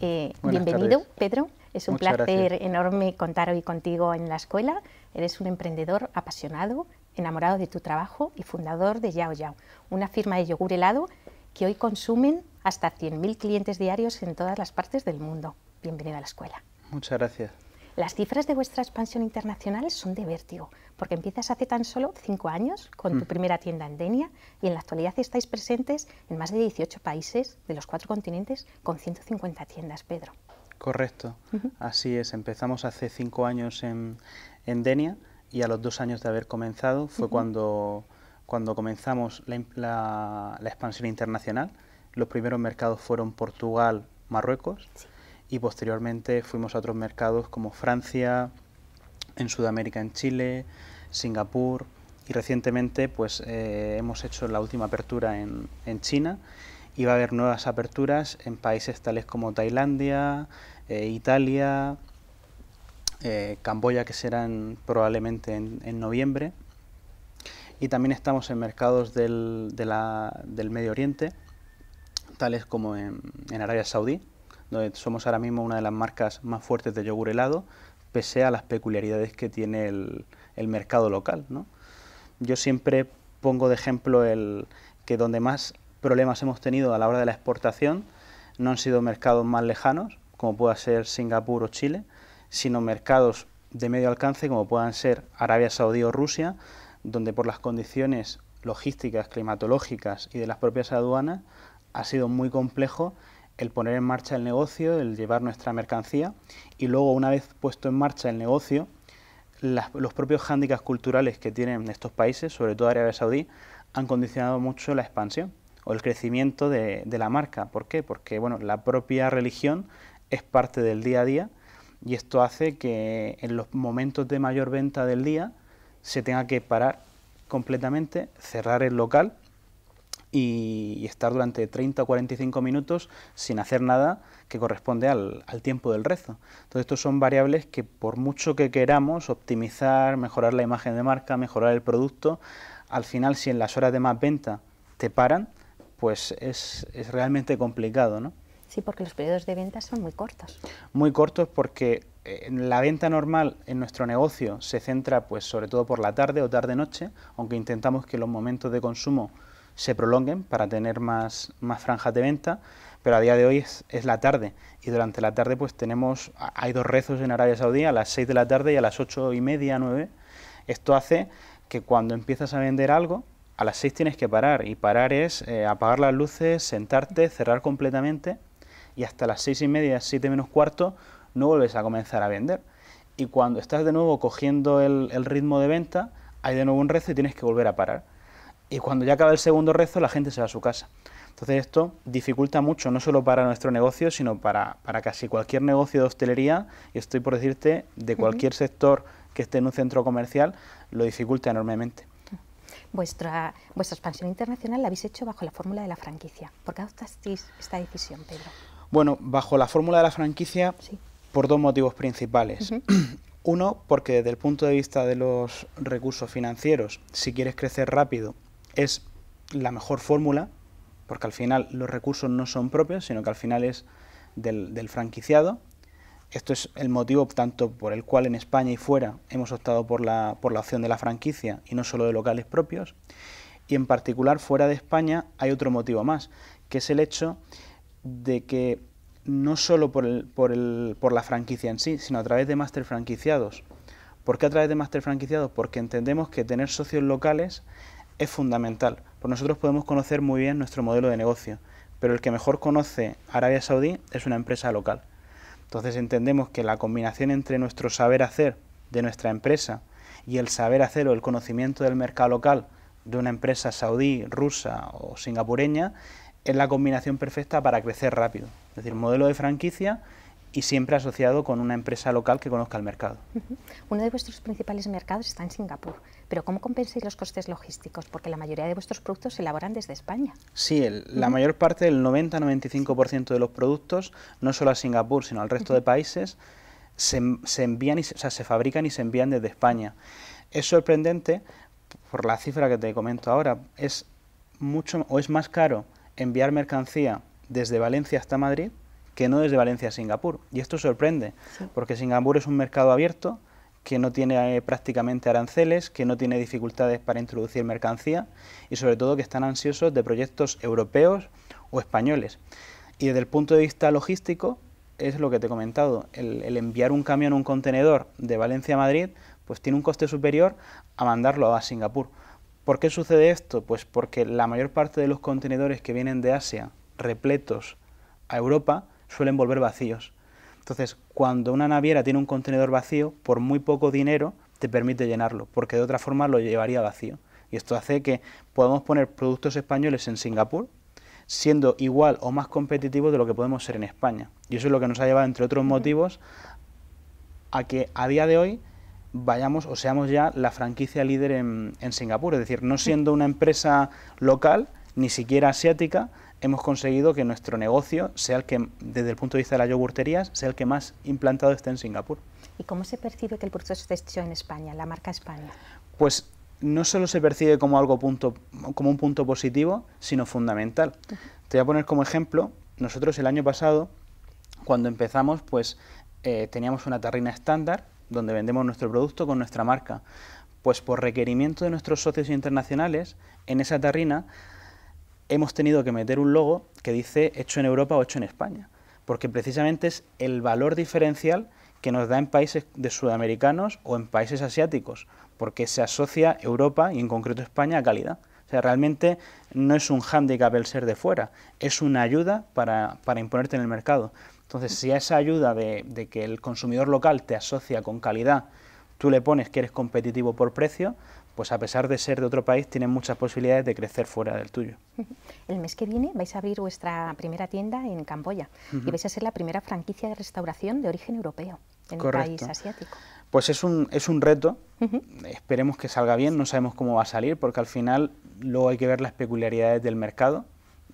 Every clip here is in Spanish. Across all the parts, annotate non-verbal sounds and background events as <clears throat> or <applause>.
Eh, bienvenido, Pedro. Es un placer enorme contar hoy contigo en la escuela. Eres un emprendedor apasionado, enamorado de tu trabajo y fundador de Yao Yao, una firma de yogur helado que hoy consumen hasta 100.000 clientes diarios en todas las partes del mundo. Bienvenido a la escuela. Muchas gracias. Las cifras de vuestra expansión internacional son de vértigo, porque empiezas hace tan solo cinco años con tu mm. primera tienda en Denia y en la actualidad estáis presentes en más de 18 países de los cuatro continentes con 150 tiendas, Pedro. Correcto, así es. Empezamos hace cinco años en, Denia y a los dos años de haber comenzado fue cuando, cuando comenzamos la, expansión internacional. Los primeros mercados fueron Portugal, Marruecos y posteriormente fuimos a otros mercados como Francia, en Sudamérica, en Chile, Singapur y recientemente pues eh, hemos hecho la última apertura en, China y va a haber nuevas aperturas en países tales como Tailandia, eh, Italia, eh, Camboya que serán probablemente en, noviembre y también estamos en mercados del, del Medio Oriente tales como en Arabia Saudí somos ahora mismo una de las marcas más fuertes de yogur helado, pese a las peculiaridades que tiene el, mercado local. ¿no? Yo siempre pongo de ejemplo el que donde más problemas hemos tenido a la hora de la exportación no han sido mercados más lejanos, como pueda ser Singapur o Chile, sino mercados de medio alcance, como puedan ser Arabia Saudí o Rusia, donde por las condiciones logísticas, climatológicas y de las propias aduanas ha sido muy complejo el poner en marcha el negocio, el llevar nuestra mercancía y luego una vez puesto en marcha el negocio, los propios hándicaps culturales que tienen estos países, sobre todo Arabia Saudí, han condicionado mucho la expansión o el crecimiento de, de, la marca. ¿Por qué? Porque bueno, la propia religión es parte del día a día y esto hace que en los momentos de mayor venta del día se tenga que parar completamente, cerrar el local y, estar durante 30 o 45 minutos sin hacer nada que corresponde al, tiempo del rezo. Entonces, estos son variables que por mucho que queramos optimizar, mejorar la imagen de marca, mejorar el producto, al final si en las horas de más venta te paran, pues es, realmente complicado, ¿no? Sí, porque los periodos de venta son muy cortos. Muy cortos porque eh, la venta normal en nuestro negocio se centra pues sobre todo por la tarde o tarde-noche, aunque intentamos que los momentos de consumo se prolonguen para tener más, más franjas de venta, pero a día de hoy es, la tarde y durante la tarde pues tenemos, hay dos rezos en Arabia Saudí a las 6 de la tarde y a las 8 y media, 9. Esto hace que cuando empiezas a vender algo, a las 6 tienes que parar y parar es eh, apagar las luces, sentarte, cerrar completamente y hasta las 6 y media, 7 menos cuarto, no vuelves a comenzar a vender. Y cuando estás de nuevo cogiendo el, el ritmo de venta, hay de nuevo un rezo y tienes que volver a parar y cuando ya acaba el segundo rezo la gente se va a su casa. Entonces esto dificulta mucho, no solo para nuestro negocio, sino para, casi cualquier negocio de hostelería, y estoy por decirte, de cualquier sector que esté en un centro comercial, lo dificulta enormemente. Vuestra, vuestra expansión internacional la habéis hecho bajo la fórmula de la franquicia. ¿Por qué adoptasteis esta decisión, Pedro? Bueno, bajo la fórmula de la franquicia por dos motivos principales. <clears throat> Uno, porque desde el punto de vista de los recursos financieros, si quieres crecer rápido es la mejor fórmula, porque al final los recursos no son propios, sino que al final es del, franquiciado. Esto es el motivo tanto por el cual en España y fuera hemos optado por la, opción de la franquicia y no solo de locales propios. Y en particular fuera de España hay otro motivo más, que es el hecho de que no solo por, por la franquicia en sí, sino a través de máster franquiciados. ¿Por qué a través de máster franquiciados? Porque entendemos que tener socios locales es fundamental, porque nosotros podemos conocer muy bien nuestro modelo de negocio, pero el que mejor conoce Arabia Saudí es una empresa local. Entonces entendemos que la combinación entre nuestro saber hacer de nuestra empresa y el saber hacer o el conocimiento del mercado local de una empresa saudí, rusa o singapureña es la combinación perfecta para crecer rápido. Es decir, modelo de franquicia y siempre asociado con una empresa local que conozca el mercado. Uno de vuestros principales mercados está en Singapur, pero ¿cómo compensáis los costes logísticos? Porque la mayoría de vuestros productos se elaboran desde España. Sí, la mayor parte, el 90-95% de los productos, no solo a Singapur, sino al resto de países, se, envían se fabrican y se envían desde España. Es sorprendente, por la cifra que te comento ahora, es mucho o es más caro enviar mercancía desde Valencia hasta Madrid que no desde Valencia a Singapur. Y esto sorprende, porque Singapur es un mercado abierto que no tiene eh, prácticamente aranceles, que no tiene dificultades para introducir mercancía y sobre todo que están ansiosos de proyectos europeos o españoles. Y desde el punto de vista logístico, es lo que te he comentado, el, el enviar un camión, un contenedor de Valencia a Madrid, pues tiene un coste superior a mandarlo a Singapur. ¿Por qué sucede esto? Pues porque la mayor parte de los contenedores que vienen de Asia repletos a Europa suelen volver vacíos. Entonces, cuando una naviera tiene un contenedor vacío, por muy poco dinero te permite llenarlo, porque de otra forma lo llevaría vacío. Y esto hace que podamos poner productos españoles en Singapur, siendo igual o más competitivos de lo que podemos ser en España. Y eso es lo que nos ha llevado, entre otros motivos, a que a día de hoy vayamos o seamos ya la franquicia líder en, en Singapur. Es decir, no siendo una empresa local, ni siquiera asiática, hemos conseguido que nuestro negocio sea el que, desde el punto de vista de las yogurterías, sea el que más implantado esté en Singapur. ¿Y cómo se percibe que el proceso ha hecho en España, la marca España? Pues no solo se percibe como algo punto, como un punto positivo, sino fundamental. Te voy a poner como ejemplo, nosotros el año pasado, cuando empezamos, pues eh, teníamos una tarrina estándar donde vendemos nuestro producto con nuestra marca. Pues por requerimiento de nuestros socios internacionales, en esa tarrina hemos tenido que meter un logo que dice hecho en Europa o hecho en España, porque precisamente es el valor diferencial que nos da en países de sudamericanos o en países asiáticos, porque se asocia Europa y en concreto España a calidad. O sea, realmente no es un hándicap el ser de fuera, es una ayuda para, imponerte en el mercado. Entonces, si a esa ayuda de, de, que el consumidor local te asocia con calidad, tú le pones que eres competitivo por precio, pues a pesar de ser de otro país, tienen muchas posibilidades de crecer fuera del tuyo. El mes que viene vais a abrir vuestra primera tienda en Camboya y vais a ser la primera franquicia de restauración de origen europeo en un país asiático. Pues es un, es un reto, esperemos que salga bien, no sabemos cómo va a salir, porque al final luego hay que ver las peculiaridades del mercado.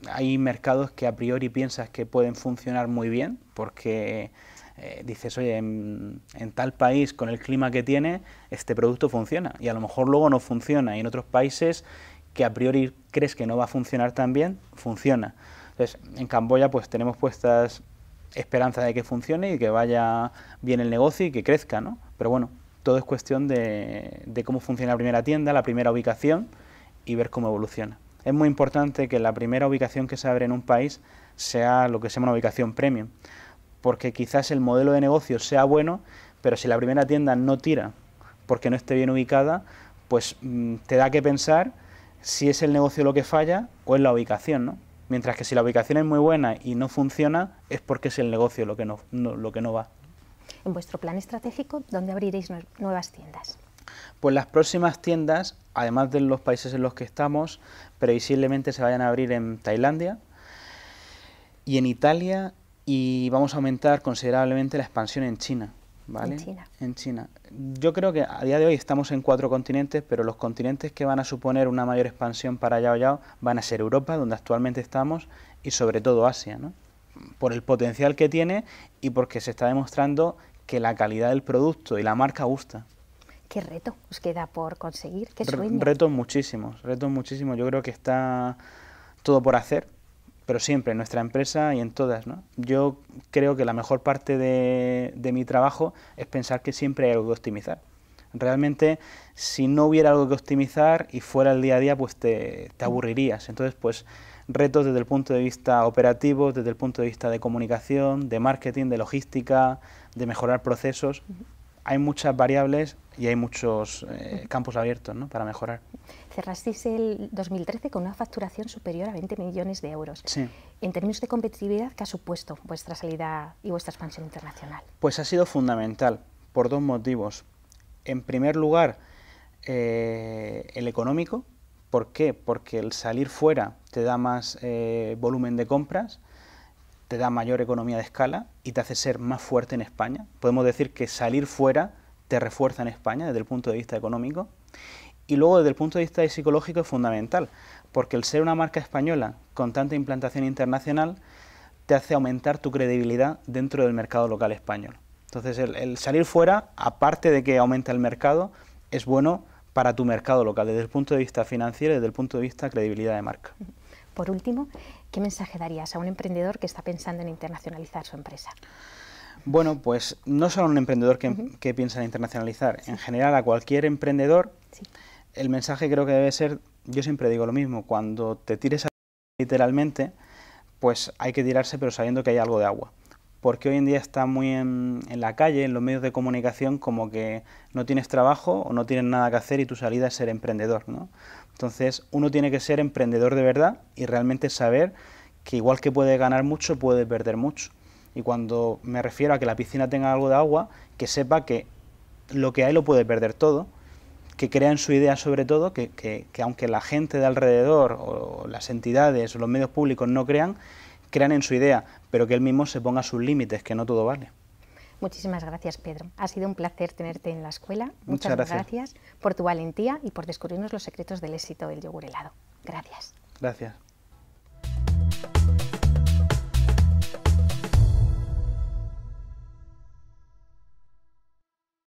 Hay mercados que a priori piensas que pueden funcionar muy bien, porque eh, dices, oye, en, tal país con el clima que tiene, este producto funciona y a lo mejor luego no funciona y en otros países que a priori crees que no va a funcionar tan bien, funciona. Entonces, en Camboya pues tenemos puestas esperanzas de que funcione y que vaya bien el negocio y que crezca, ¿no? Pero bueno, todo es cuestión de cómo funciona la primera tienda, la primera ubicación y ver cómo evoluciona. Es muy importante que la primera ubicación que se abre en un país sea lo que se llama una ubicación premium porque quizás el modelo de negocio sea bueno, pero si la primera tienda no tira porque no esté bien ubicada, pues mm, te da que pensar si es el negocio lo que falla o es la ubicación, ¿no? Mientras que si la ubicación es muy buena y no funciona, es porque es el negocio lo que no, lo que no va. En vuestro plan estratégico, ¿dónde abriréis nuevas tiendas? Pues las próximas tiendas, además de los países en los que estamos, previsiblemente se vayan a abrir en Tailandia y en Italia y vamos a aumentar considerablemente la expansión en China. ¿vale? En China. Yo creo que a día de hoy estamos en cuatro continentes, pero los continentes que van a suponer una mayor expansión para Yao Yao van a ser Europa, donde actualmente estamos, y sobre todo Asia, ¿no? por el potencial que tiene y porque se está demostrando que la calidad del producto y la marca gusta. ¿Qué reto os pues, queda por conseguir? ¿Qué Retos muchísimos, retos muchísimos. Yo creo que está todo por hacer pero siempre en nuestra empresa y en todas. ¿no? Yo creo que la mejor parte de, mi trabajo es pensar que siempre hay algo que optimizar. Realmente, si no hubiera algo que optimizar y fuera el día a día, pues te, te aburrirías. Entonces, pues retos desde el punto de vista operativo, desde el punto de vista de comunicación, de marketing, de logística, de mejorar procesos hay muchas variables y hay muchos eh, campos abiertos para mejorar. Cerrasteis el 2013 con una facturación superior a 20 millones de euros. En términos de competitividad, ¿qué ha supuesto vuestra salida y vuestra expansión internacional? Pues ha sido fundamental por dos motivos. En primer lugar, eh, el económico. ¿Por qué? Porque el salir fuera te da más eh, volumen de compras te da mayor economía de escala y te hace ser más fuerte en España. Podemos decir que salir fuera te refuerza en España desde el punto de vista económico. Y luego desde el punto de vista psicológico es fundamental, porque el ser una marca española con tanta implantación internacional te hace aumentar tu credibilidad dentro del mercado local español. Entonces el, salir fuera, aparte de que aumenta el mercado, es bueno para tu mercado local desde el punto de vista financiero y desde el punto de vista credibilidad de marca. Por último, ¿Qué mensaje darías a un emprendedor que está pensando en internacionalizar su empresa? Bueno, pues no solo a un emprendedor que, piensa en internacionalizar, en general a cualquier emprendedor, el mensaje creo que debe ser, yo siempre digo lo mismo, cuando te tires a literalmente, pues hay que tirarse pero sabiendo que hay algo de agua porque hoy en día está muy en, la calle, en los medios de comunicación, como que no tienes trabajo o no tienes nada que hacer y tu salida es ser emprendedor. ¿no? Entonces uno tiene que ser emprendedor de verdad y realmente saber que igual que puede ganar mucho, puede perder mucho. Y cuando me refiero a que la piscina tenga algo de agua, que sepa que lo que hay lo puede perder todo, que crea en su idea sobre todo, que, que aunque la gente de alrededor o las entidades o los medios públicos no crean, crean en su idea, pero que él mismo se ponga sus límites, que no todo vale. Muchísimas gracias, Pedro. Ha sido un placer tenerte en la escuela. Muchas, gracias. gracias por tu valentía y por descubrirnos los secretos del éxito del yogur helado. Gracias. Gracias.